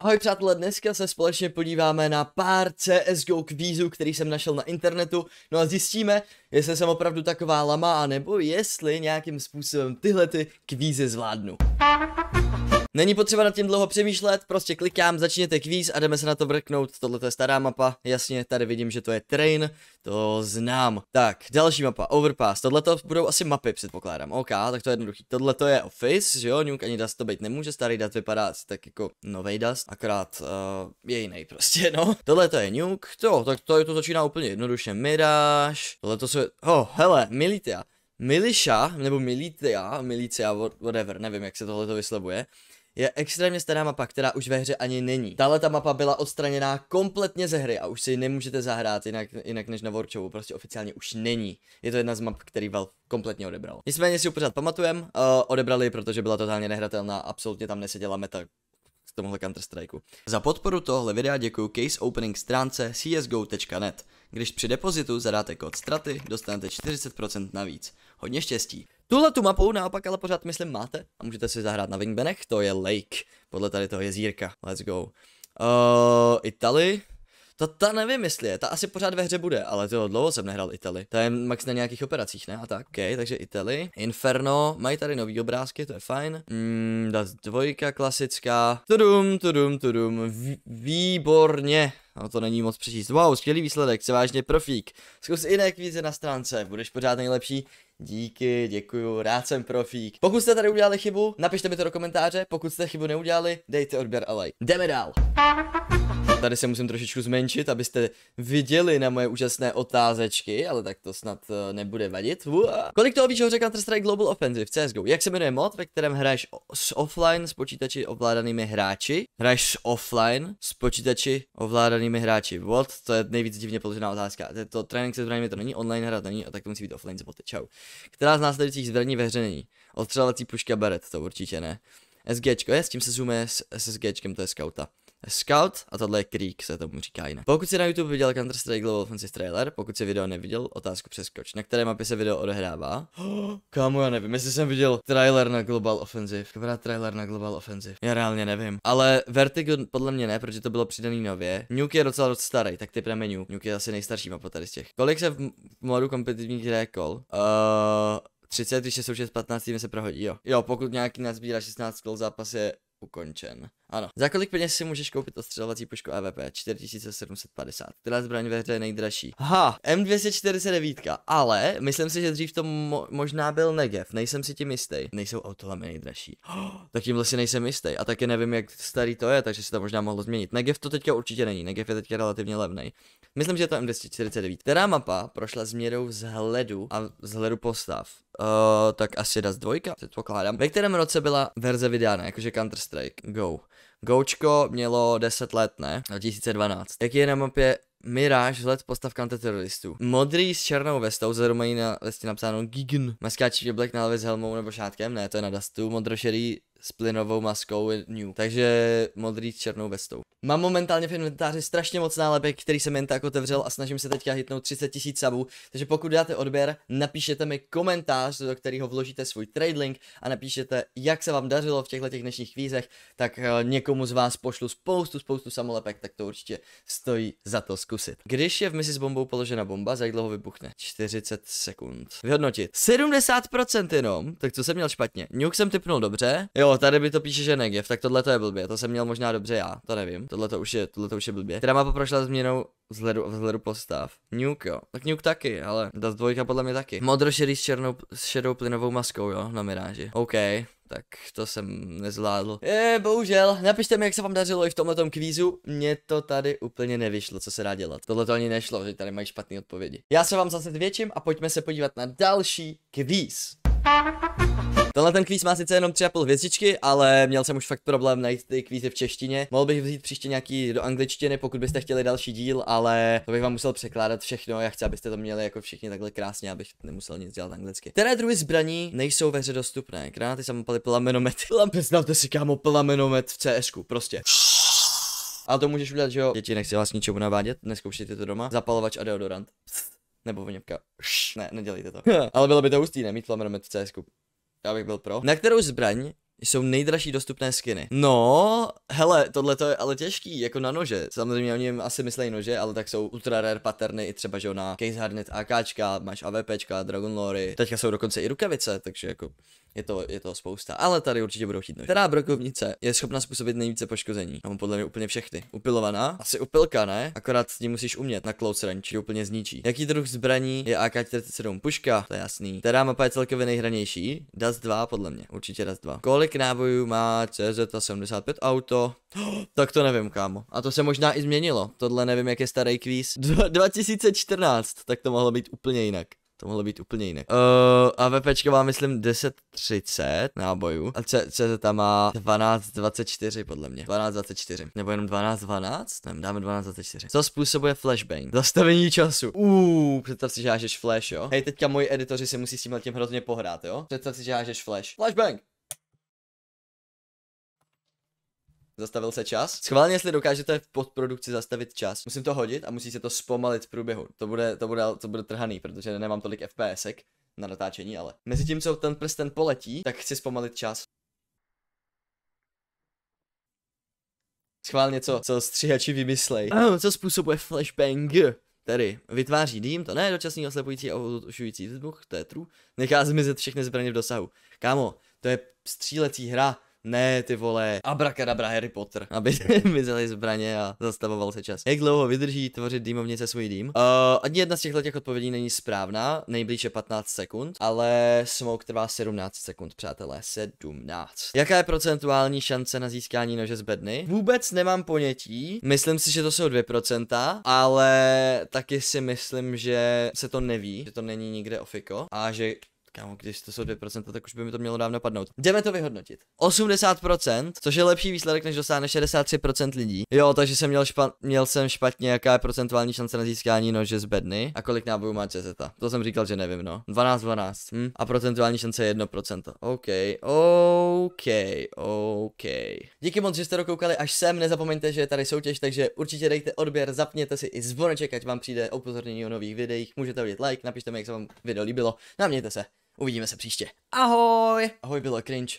Ahoj přátelé, dneska se společně podíváme na pár CSGO kvízů, který jsem našel na internetu, no a zjistíme, jestli jsem opravdu taková lama, anebo jestli nějakým způsobem tyhle ty kvízy zvládnu. Není potřeba nad tím dlouho přemýšlet, prostě klikám, začněte kvíz a jdeme se na to vrknout. Tohle je stará mapa, jasně, tady vidím, že to je train, to znám. Tak, další mapa, overpass, tohle to budou asi mapy, předpokládám. OK, tak to je jednoduchý. Tohle to je office, že jo, Nuke ani dust to být nemůže, starý dust vypadá asi tak jako nový dust, akorát uh, je jiný prostě, no. Tohle to je Nuke, to, tak to, to začíná úplně jednoduše, Mirage, tohle to jsou, oh, hele, Militia. Miliša, nebo Militia, Milicia, whatever, nevím, jak se tohle to vyslovuje, je extrémně stará mapa, která už ve hře ani není. Tahle ta mapa byla odstraněná kompletně ze hry a už si ji nemůžete zahrát jinak, jinak než na Warchovu, prostě oficiálně už není. Je to jedna z map, který Valve kompletně odebral. Nicméně si ji pořád pamatujem, uh, odebrali, protože byla totálně nehratelná, absolutně tam neseděla meta k tomuhle Counter-Strikeu. Za podporu tohle videa děkuji. case opening stránce csgo.net. Když při depozitu zadáte kód straty, dostanete 40% navíc hodně štěstí. Tuhle tu mapu naopak ale pořád myslím máte a můžete si zahrát na wingbenech, to je lake, podle tady toho jezírka, let's go. Uh, eh, Itali, ta, ta nevím, jestli je, ta asi pořád ve hře bude, ale to dlouho jsem nehrál Itali. To je max na nějakých operacích, ne? A tak, okay, takže Itali. Inferno, mají tady nový obrázky, to je fajn. Mm, dvojka klasická. Tudum, tudum, tudum, výborně. No to není moc přečíst. Wow, skvělý výsledek, se vážně profík. Zkus i více na stránce, budeš pořád nejlepší. Díky, děkuju, rád jsem profík. Pokud jste tady udělali chybu, napište mi to do komentáře, pokud jste chybu neudělali, dejte odběr a like. Jdeme dál tady se musím trošičku zmenšit, abyste viděli na moje úžasné otázečky, ale tak to snad eh, nebude vadit. Uá. Kolik toho víš řeka Counter-Strike Global Offensive CSGO? Jak se jmenuje mod, ve kterém hraješ s offline s počítači ovládanými hráči? Hraješ s offline s počítači ovládanými hráči. What? To je nejvíc divně položená otázka. To, je to trénink se zbraněmi to není, online hra to není, a tak to musí být offline zboty. Čau. Která z následujících zbraní ve hře není? Odstřelecí puška Beret, to určitě ne. SGčko, je, s tím se zoomuje s SSGčkem, to je skauta. Scout a tohle je Creek se tomu říká jinak. Pokud si na YouTube viděl Counter-Strike Global Offensive trailer, pokud si video neviděl, otázku přeskoč. Na které mapě se video odehrává? Oh, kámo, já nevím, jestli jsem viděl trailer na Global Offensive. Dobrá trailer na Global Offensive. Já reálně nevím. Ale Vertigo podle mě ne, protože to bylo přidaný nově. Nuke je docela dost starý, tak ty typneme Nuke. Nuke je asi nejstarší mapa tady z těch. Kolik se v, v modu kompetitivních hraje kol? Uh, eh, 30, když je součet 15, tím se prohodí, jo. Jo, pokud nějaký nazbírá 16 kol, zápas je ukončen. Ano. Za kolik peněz si můžeš koupit ostřelovací pušku AVP? 4750. Která zbraň ve hře je nejdražší. Ha, M249, ale myslím si, že dřív to mo- možná byl Negev, nejsem si tím jistý. Nejsou autolamy nejdražší. Oh, tak tímhle si nejsem jistý. A taky nevím, jak starý to je, takže se to možná mohlo změnit. Negev to teďka určitě není, Negev je teďka relativně levný. Myslím, že je to M249. Která mapa prošla změnou vzhledu a vzhledu postav? Uh, tak asi DAS dvojka, předpokládám. Ve kterém roce byla verze vydána, jakože Counter-Strike Go? Goučko mělo 10 let, ne? 2012. Jak je na mapě Miráž vzhled postavka antiteroristů. Modrý s černou vestou, mají na vestě napsáno Gign. Maskáči je black na s helmou nebo šátkem, ne, to je na Dustu. Modrošerý s plynovou maskou je new. Takže modrý s černou vestou. Mám momentálně v inventáři strašně moc nálepek, který jsem jen tak otevřel a snažím se teďka hitnout 30 tisíc sabů. Takže pokud dáte odběr, napíšete mi komentář, do kterého vložíte svůj trade link a napíšete, jak se vám dařilo v těchto těch dnešních kvízech, tak eh, někomu z vás pošlu spoustu, spoustu samolepek, tak to určitě stojí za to zkusit. Když je v misi s bombou položena bomba, za jak dlouho vybuchne? 40 sekund. Vyhodnotit. 70% jenom, tak co jsem měl špatně? Nuk jsem typnul dobře, jo, Jo, tady by to píše, že negev, tak tohle to je blbě, to jsem měl možná dobře já, to nevím, tohle to už je, tohle to už je blbě. Teda má poprošla změnou vzhledu, vzhledu postav. Nuke jo, tak Nuke taky, ale das dvojka podle mě taky. Modro šedý s černou, s šedou plynovou maskou, jo, na Miráži. OK, tak to jsem nezvládl. Je, bohužel, napište mi, jak se vám dařilo i v tom kvízu. Mně to tady úplně nevyšlo, co se dá dělat. Tohle to ani nešlo, že tady mají špatné odpovědi. Já se vám zase větším a pojďme se podívat na další kvíz. Tenhle ten kvíz má sice jenom 3,5 hvězdičky, ale měl jsem už fakt problém najít ty kvízy v češtině. Mohl bych vzít příště nějaký do angličtiny, pokud byste chtěli další díl, ale to bych vám musel překládat všechno. Já chci, abyste to měli jako všichni takhle krásně, abych nemusel nic dělat anglicky. Které druhy zbraní nejsou ve hře dostupné? Granáty, samopaly, plamenomety. Znáte si kámo plamenomet v CS, prostě. Ale to můžeš udělat, že jo? Děti, nechci vás ničemu navádět, neskoušejte to doma. Zapalovač a deodorant. Nebo voněvka. Ne, nedělejte to. Ale bylo by to hustý, nemít plamenomet v CS. Já bych byl pro. Na kterou zbraň jsou nejdražší dostupné skiny. No, hele, tohle to je ale těžký, jako na nože. Samozřejmě oni asi myslejí nože, ale tak jsou ultra rare patterny i třeba, že na Case Hardnet AKčka, máš AVPčka, Dragon Lory. Teďka jsou dokonce i rukavice, takže jako je to, je to spousta. Ale tady určitě budou chytnout. Která brokovnice je schopna způsobit nejvíce poškození? Tam podle mě úplně všechny. Upilovaná? Asi upilka, ne? Akorát s musíš umět na close range, úplně zničí. Jaký druh zbraní je AK-47? Puška, to je jasný. Která mapa je celkově nejhranější? Das 2 podle mě, určitě Das 2. Kolik nábojů má CZ75 auto? tak to nevím, kámo. A to se možná i změnilo. Tohle nevím, jak je starý kvíz. 2014, tak to mohlo být úplně jinak. To mohlo být úplně jinak. Uh, eh, AVPčka má myslím 10.30 nábojů a CZ tam má 12.24 podle mě. 12.24. Nebo jenom 12.12? 12? Nevím, dáme 12.24. Co způsobuje flashbang? Zastavení času. Uuu, představ si, že hážeš flash, jo? Hej, teďka moji editoři si musí s tímhle tím hrozně pohrát, jo? Představ si, že hážeš flash. Flashbang! Zastavil se čas. Schválně, jestli dokážete v podprodukci zastavit čas. Musím to hodit a musí se to zpomalit v průběhu. To bude, to bude, to bude trhaný, protože nemám tolik FPSek na natáčení, ale mezi tím, co ten prsten poletí, tak chci zpomalit čas. Schválně, co, co stříhači vymyslej. Oh, co způsobuje flashbang? Tedy vytváří dým, to ne dočasný oslepující a otušující vzduch, to je true. Nechá zmizet všechny zbraně v dosahu. Kámo, to je střílecí hra. Ne, ty vole, abrakadabra Harry Potter, aby mizely zbraně a zastavoval se čas. Jak dlouho vydrží tvořit dýmovnice svůj dým? Uh, ani jedna z těchto těch odpovědí není správná, nejblíže 15 sekund, ale smoke trvá 17 sekund, přátelé, 17. Jaká je procentuální šance na získání nože z bedny? Vůbec nemám ponětí, myslím si, že to jsou 2%, ale taky si myslím, že se to neví, že to není nikde ofiko a že Kámo, když to jsou 2%, tak už by mi to mělo dávno padnout Jdeme to vyhodnotit. 80%, což je lepší výsledek, než dosáhne 63% lidí. Jo, takže jsem měl, špa- měl jsem špatně, jaká je procentuální šance na získání nože z bedny. A kolik nábojů má ČZ? To jsem říkal, že nevím, no. 12, 12. Hm? A procentuální šance je 1%. OK, OK, OK. Díky moc, že jste dokoukali až sem. Nezapomeňte, že je tady soutěž, takže určitě dejte odběr, zapněte si i zvoneček, ať vám přijde upozornění o nových videích. Můžete udělat like, napište mi, jak se vám video líbilo. Namějte se. Uvidíme se příště. Ahoj! Ahoj, bylo cringe.